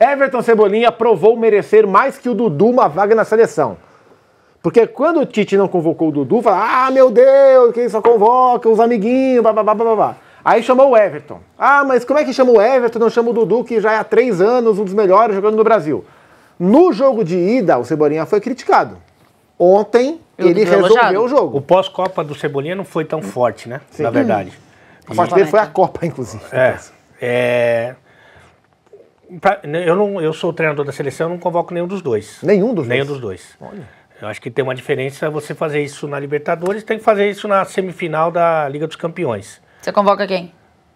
Everton Cebolinha provou merecer mais que o Dudu uma vaga na seleção. Porque quando o Tite não convocou o Dudu, fala: ah, meu Deus, quem só convoca os amiguinhos, blá blá blá blá blá. Aí chamou o Everton. Ah, mas como é que chama o Everton? Não chama o Dudu, que já é há três anos um dos melhores jogando no Brasil. No jogo de ida, o Cebolinha foi criticado. Ontem, Eu ele resolveu elogiado. o jogo. O pós-Copa do Cebolinha não foi tão forte, né? Sim. Na verdade. Hum. A forte dele foi a Copa, inclusive. É. é pra, né, eu, não, eu sou treinador da seleção, eu não convoco nenhum dos dois. Nenhum dos dois? Nenhum dos dois. Olha. Eu acho que tem uma diferença você fazer isso na Libertadores, tem que fazer isso na semifinal da Liga dos Campeões. Você convoca quem?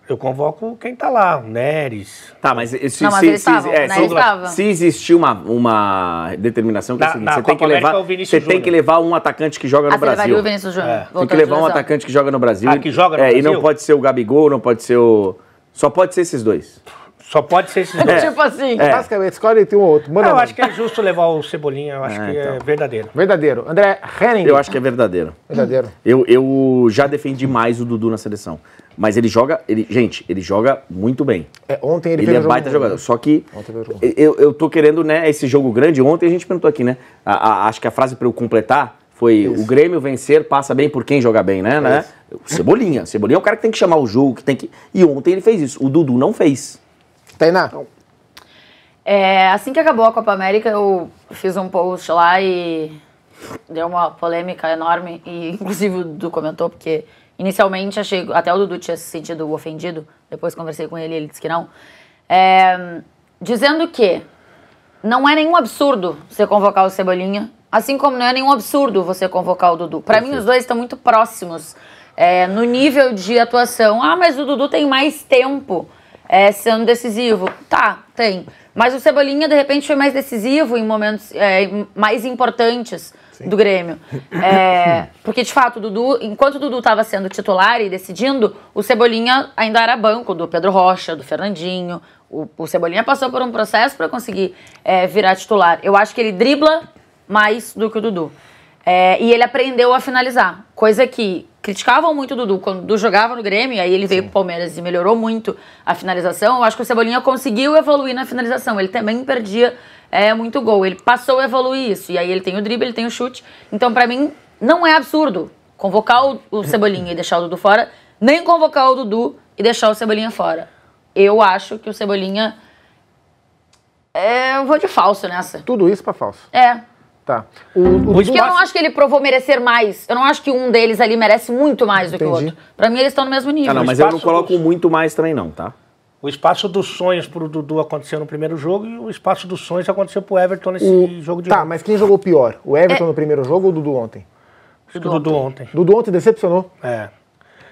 Eu convoco quem tá lá, o Neres. Tá, mas se, não, mas se, se, é, né? se, existir uma, uma determinação que na, é seguinte, você, tem que, levar, é você tem que, levar, um atacante que joga no ah, Brasil. Brasil. O Vinícius é. Tem que levar um atacante que joga no ah, Brasil. Ah, que joga no é, Brasil? E não pode ser o Gabigol, não pode ser o... Só pode ser esses dois. Só pode ser esses é. dois. tipo assim. É. Basicamente, escolhe entre um ou outro. Manda eu acho que é justo levar o Cebolinha, eu acho é, que é então. é verdadeiro. Verdadeiro. André Henning. Eu acho que é verdadeiro. Verdadeiro. Eu, eu já defendi mais o Dudu na seleção. Mas ele joga, ele, gente, ele joga muito bem. É, ontem ele, ele é baita jogador. Só que eu, eu tô querendo, né, esse jogo grande. Ontem a gente perguntou aqui, né? A, a, acho que a frase para eu completar foi Isso. o Grêmio vencer passa bem por quem joga bem, né? né? Cebolinha. Cebolinha é o cara que tem que chamar o jogo, que tem que. E ontem ele fez isso. O Dudu não fez. Tainá. é, assim que acabou a Copa América, eu fiz um post lá e deu uma polêmica enorme. E inclusive o Dudu comentou, porque inicialmente achei. Até o Dudu tinha se sentido ofendido. Depois conversei com ele e ele disse que não. É, dizendo que não é nenhum absurdo você convocar o Cebolinha, assim como não é nenhum absurdo você convocar o Dudu. Para mim, os dois estão muito próximos é, no nível de atuação. Ah, mas o Dudu tem mais tempo é, sendo decisivo. Tá, tem. Mas o Cebolinha, de repente, foi mais decisivo em momentos é, mais importantes Sim. do Grêmio. É, porque, de fato, Dudu, enquanto o Dudu estava sendo titular e decidindo, o Cebolinha ainda era banco do Pedro Rocha, do Fernandinho. O, o Cebolinha passou por um processo para conseguir é, virar titular. Eu acho que ele dribla mais do que o Dudu. É, e ele aprendeu a finalizar, coisa que criticavam muito o Dudu quando o Dudu jogava no Grêmio, aí ele veio Sim. pro Palmeiras e melhorou muito a finalização. Eu acho que o Cebolinha conseguiu evoluir na finalização. Ele também perdia é, muito gol. Ele passou a evoluir isso. E aí ele tem o drible, ele tem o chute. Então, para mim, não é absurdo convocar o, o Cebolinha e deixar o Dudu fora, nem convocar o Dudu e deixar o Cebolinha fora. Eu acho que o Cebolinha. É, eu vou de falso nessa. Tudo isso para falso. É, Tá. O, o Porque eu não acho que ele provou merecer mais. Eu não acho que um deles ali merece muito mais do Entendi. que o outro. Pra mim, eles estão no mesmo nível. Ah, não, mas eu não coloco muito mais também, não, tá? O espaço dos sonhos pro Dudu aconteceu no primeiro jogo e o espaço dos sonhos aconteceu pro Everton nesse o... jogo de Tá, jogo. mas quem jogou pior? O Everton é... no primeiro jogo ou o Dudu ontem? Acho que o Dudu ontem. Dudu ontem decepcionou? É.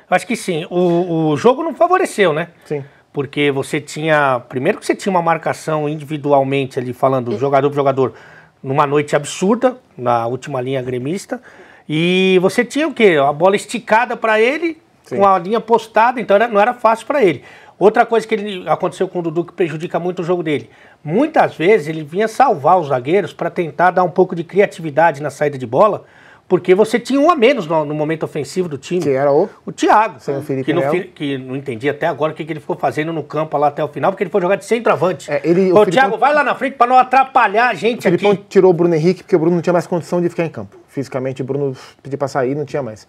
Acho que sim. O, o jogo não favoreceu, né? Sim porque você tinha. Primeiro que você tinha uma marcação individualmente ali, falando jogador por jogador numa noite absurda, na última linha gremista. E você tinha o quê? A bola esticada para ele, Sim. com a linha postada, então era, não era fácil para ele. Outra coisa que ele, aconteceu com o Dudu que prejudica muito o jogo dele. Muitas vezes ele vinha salvar os zagueiros para tentar dar um pouco de criatividade na saída de bola, porque você tinha um a menos no, no momento ofensivo do time. Que era o? O Thiago. Sem o Felipe que, não, que não entendi até agora o que, que ele ficou fazendo no campo lá até o final, porque ele foi jogar de centroavante. É, ele, Ô, o Thiago, vai lá na frente para não atrapalhar a gente o Felipe aqui. tirou o Bruno Henrique porque o Bruno não tinha mais condição de ficar em campo. Fisicamente, o Bruno pediu para sair não tinha mais.